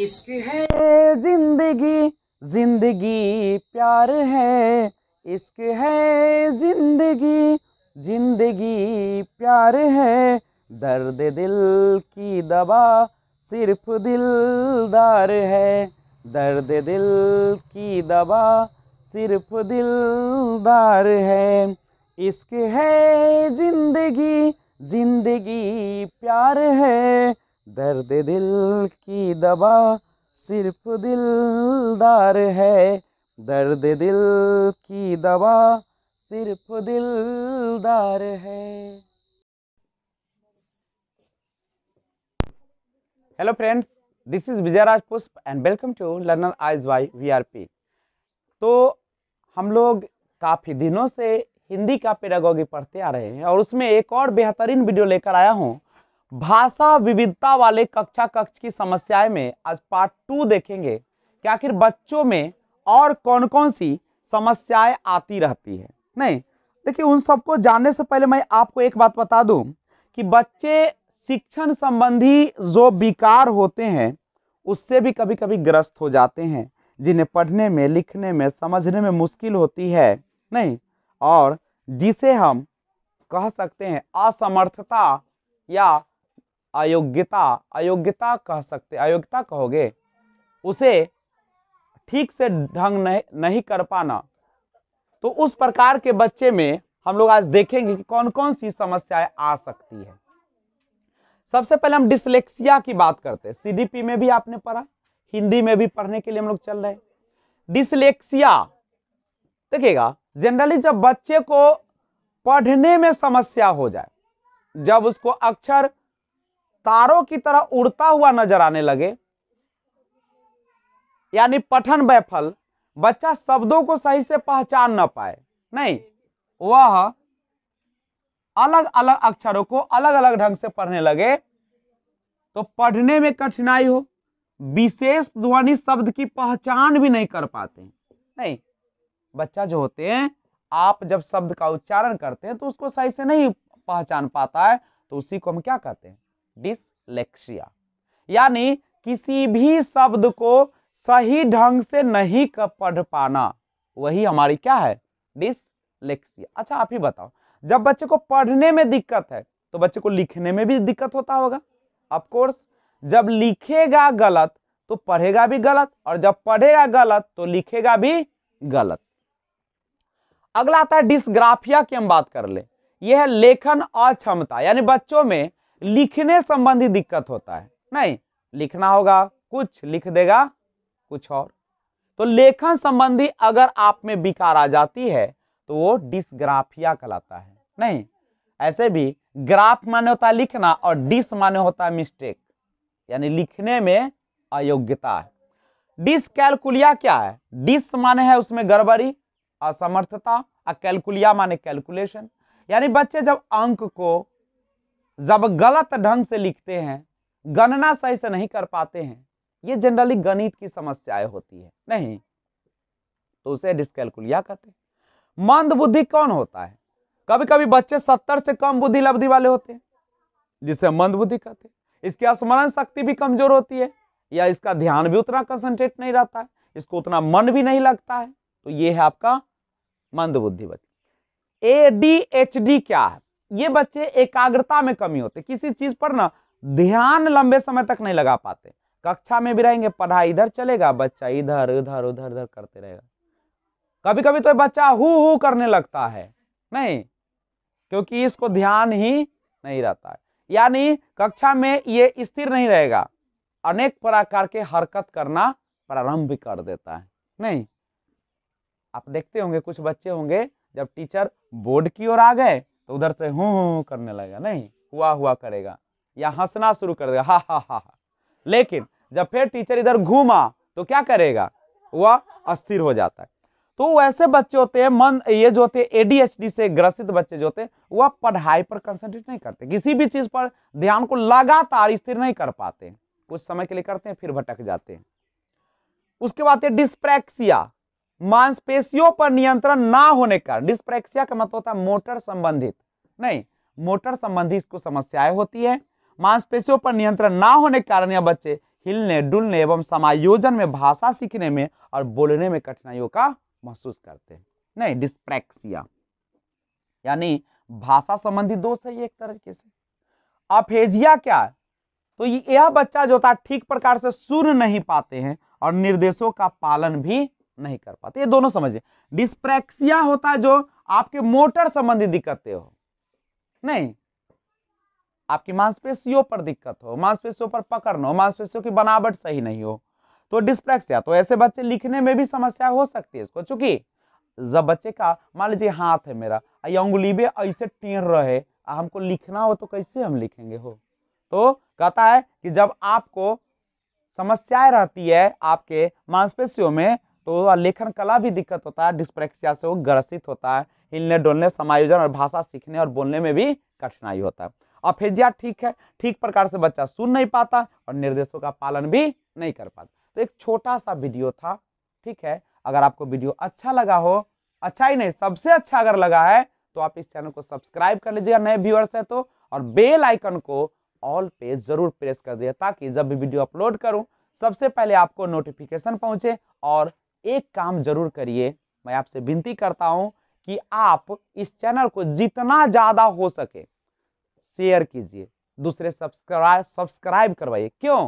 इश्क है जिंदगी जिंदगी प्यार है इश्क है जिंदगी जिंदगी प्यार है दर्द दिल की दवा सिर्फ दिलदार है दर्द दिल की दवा सिर्फ दिलदार है इश्क है जिंदगी जिंदगी प्यार है दर्द दिल की दवा सिर्फ दिलदार है दर्द दिल की दवा सिर्फ दिलदार है hello friends this is Vijayraj Pushp and welcome to learner eyes why VRP तो हम लोग काफ़ी दिनों से हिंदी का पेडागोगी पढ़ते आ रहे हैं और उसमें एक और बेहतरीन वीडियो लेकर आया हूँ भाषा विविधता वाले कक्षा कक्ष की समस्याएं में आज पार्ट टू देखेंगे कि आखिर बच्चों में और कौन कौन सी समस्याएं आती रहती है नहीं देखिए उन सबको जानने से पहले मैं आपको एक बात बता दूं कि बच्चे शिक्षण संबंधी जो विकार होते हैं उससे भी कभी कभी ग्रस्त हो जाते हैं जिन्हें पढ़ने में लिखने में समझने में मुश्किल होती है नहीं और जिसे हम कह सकते हैं असमर्थता या अयोग्यता अयोग्यता कह सकते अयोग्यता कहोगे उसे ठीक से ढंग नहीं नहीं कर पाना तो उस प्रकार के बच्चे में हम लोग आज देखेंगे कि कौन कौन सी समस्याएं आ सकती है सबसे पहले हम डिसलेक्सिया की बात करते हैं सीडीपी में भी आपने पढ़ा हिंदी में भी पढ़ने के लिए हम लोग चल रहे डिसलेक्सिया देखिएगा जनरली जब बच्चे को पढ़ने में समस्या हो जाए जब उसको अक्षर तारों की तरह उड़ता हुआ नजर आने लगे यानी पठन बैफल बच्चा शब्दों को सही से पहचान ना पाए नहीं वह अलग अलग अक्षरों को अलग अलग ढंग से पढ़ने लगे तो पढ़ने में कठिनाई हो विशेष ध्वनि शब्द की पहचान भी नहीं कर पाते नहीं बच्चा जो होते हैं आप जब शब्द का उच्चारण करते हैं तो उसको सही से नहीं पहचान पाता है तो उसी को हम क्या कहते हैं डिसलेक्सिया यानी किसी भी शब्द को सही ढंग से नहीं पढ़ पाना वही हमारी क्या है डिसलेक्सिया अच्छा आप ही बताओ जब बच्चे को पढ़ने में दिक्कत है तो बच्चे को लिखने में भी दिक्कत होता होगा कोर्स जब लिखेगा गलत तो पढ़ेगा भी गलत और जब पढ़ेगा गलत तो लिखेगा भी गलत अगला आता है डिसग्राफिया की हम बात कर ले यह है लेखन अक्षमता यानी बच्चों में लिखने संबंधी दिक्कत होता है नहीं लिखना होगा कुछ लिख देगा कुछ और तो लेखन संबंधी अगर आप में विकार आ जाती है तो वो डिसग्राफिया कहलाता है नहीं ऐसे भी ग्राफ माने होता है लिखना और डिस माने होता है मिस्टेक यानी लिखने में अयोग्यता है डिस कैलकुलिया क्या है डिस माने है उसमें गड़बड़ी असमर्थता और कैलकुलिया माने कैलकुलेशन यानी बच्चे जब अंक को जब गलत ढंग से लिखते हैं गणना सही से नहीं कर पाते हैं ये जनरली गणित की समस्याएं होती है नहीं तो उसे डिस्कैलकुलिया कहते हैं मंद बुद्धि कौन होता है कभी कभी बच्चे सत्तर से कम बुद्धि लब्धि वाले होते हैं जिसे मंद बुद्धि कहते हैं इसकी स्मरण शक्ति भी कमजोर होती है या इसका ध्यान भी उतना कंसंट्रेट नहीं रहता है इसको उतना मन भी नहीं लगता है तो ये है आपका मंद बुद्धि बच्चे ए डी एच डी क्या है ये बच्चे एकाग्रता में कमी होते किसी चीज पर ना ध्यान लंबे समय तक नहीं लगा पाते कक्षा में भी रहेंगे पढ़ाई इधर चलेगा बच्चा इधर उधर उधर उधर करते रहेगा कभी कभी तो बच्चा हु हु करने लगता है नहीं क्योंकि इसको ध्यान ही नहीं रहता है यानी कक्षा में ये स्थिर नहीं रहेगा अनेक प्रकार के हरकत करना प्रारंभ कर देता है नहीं आप देखते होंगे कुछ बच्चे होंगे जब टीचर बोर्ड की ओर आ गए तो उधर से हूँ हूँ करने लगेगा नहीं हुआ हुआ करेगा या हंसना शुरू कर देगा हा हा हा हा लेकिन जब फिर टीचर इधर घूमा तो क्या करेगा वह अस्थिर हो जाता है तो वैसे बच्चे होते हैं मन ये जो होते हैं एडीएचडी से ग्रसित बच्चे जो होते हैं वह पढ़ाई पर कंसंट्रेट नहीं करते किसी भी चीज़ पर ध्यान को लगातार स्थिर नहीं कर पाते कुछ समय के लिए करते हैं फिर भटक जाते हैं उसके बाद है डिस्प्रैक्सिया मांसपेशियों पर नियंत्रण ना होने का डिस्प्रेक्सिया का मतलब होता है मोटर संबंधित नहीं मोटर संबंधी इसको समस्याएं होती है मांसपेशियों पर नियंत्रण ना होने के कारण यह बच्चे हिलने डुलने एवं समायोजन में भाषा सीखने में और बोलने में कठिनाइयों का महसूस करते हैं नहीं डिस्प्रेक्सिया यानी भाषा संबंधी दोष है ये एक तरीके से अफेजिया क्या है तो यह बच्चा जो था ठीक प्रकार से सुन नहीं पाते हैं और निर्देशों का पालन भी नहीं कर पाते ये दोनों समझिए डिस्प्रेक्सिया होता जो आपके मोटर संबंधी दिक्कतें हो नहीं आपकी मांसपेशियों पर दिक्कत हो मांसपेशियों पर पकड़ ना हो मांसपेशियों की बनावट सही नहीं हो तो डिस्प्रेक्सिया तो ऐसे बच्चे लिखने में भी समस्या हो सकती है इसको चूंकि जब बच्चे का मान लीजिए हाथ है मेरा ये अंगुली भी ऐसे टेढ़ रहे हमको लिखना हो तो कैसे हम लिखेंगे हो तो कहता है कि जब आपको समस्याएं रहती है आपके मांसपेशियों में तो लेखन कला भी दिक्कत होता है डिस्प्रेक्सिया से वो ग्रसित होता है हिलने डोलने समायोजन और भाषा सीखने और बोलने में भी कठिनाई होता है अफेजिया हाँ, ठीक है ठीक प्रकार से बच्चा सुन नहीं पाता और निर्देशों का पालन भी नहीं कर पाता तो एक छोटा सा वीडियो था ठीक है अगर आपको वीडियो अच्छा लगा हो अच्छा ही नहीं सबसे अच्छा अगर लगा है तो आप इस चैनल को सब्सक्राइब कर लीजिएगा नए व्यूअर्स है तो और बेल आइकन को ऑल पे जरूर प्रेस कर दिया ताकि जब भी वीडियो अपलोड करूं सबसे पहले आपको नोटिफिकेशन पहुंचे और एक काम जरूर करिए मैं आपसे विनती करता हूं कि आप इस चैनल को जितना ज़्यादा हो सके शेयर कीजिए दूसरे सब्सक्राइब सब्सक्राइब करवाइए क्यों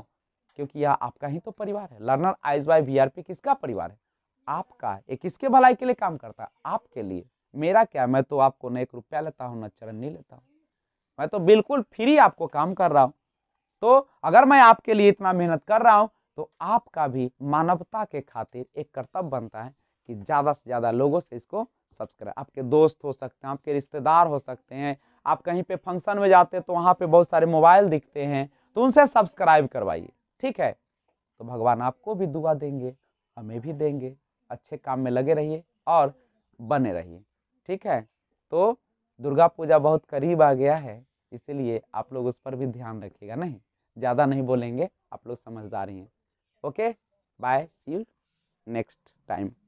क्योंकि यह आपका ही तो परिवार है लर्नर आइज बाय पी किसका परिवार है आपका ये किसके भलाई के लिए काम करता है आपके लिए मेरा क्या मैं तो आपको न एक रुपया लेता हूँ न चरण नहीं लेता हूँ मैं तो बिल्कुल फ्री आपको काम कर रहा हूँ तो अगर मैं आपके लिए इतना मेहनत कर रहा हूँ तो आपका भी मानवता के खातिर एक कर्तव्य बनता है कि ज़्यादा से ज़्यादा लोगों से इसको सब्सक्राइब आपके दोस्त हो सकते हैं आपके रिश्तेदार हो सकते हैं आप कहीं पे फंक्शन में जाते हैं तो वहाँ पे बहुत सारे मोबाइल दिखते हैं तो उनसे सब्सक्राइब करवाइए ठीक है तो भगवान आपको भी दुआ देंगे हमें भी देंगे अच्छे काम में लगे रहिए और बने रहिए ठीक है तो दुर्गा पूजा बहुत करीब आ गया है इसीलिए आप लोग उस पर भी ध्यान रखिएगा नहीं ज़्यादा नहीं बोलेंगे आप लोग समझदार हैं okay bye see you next time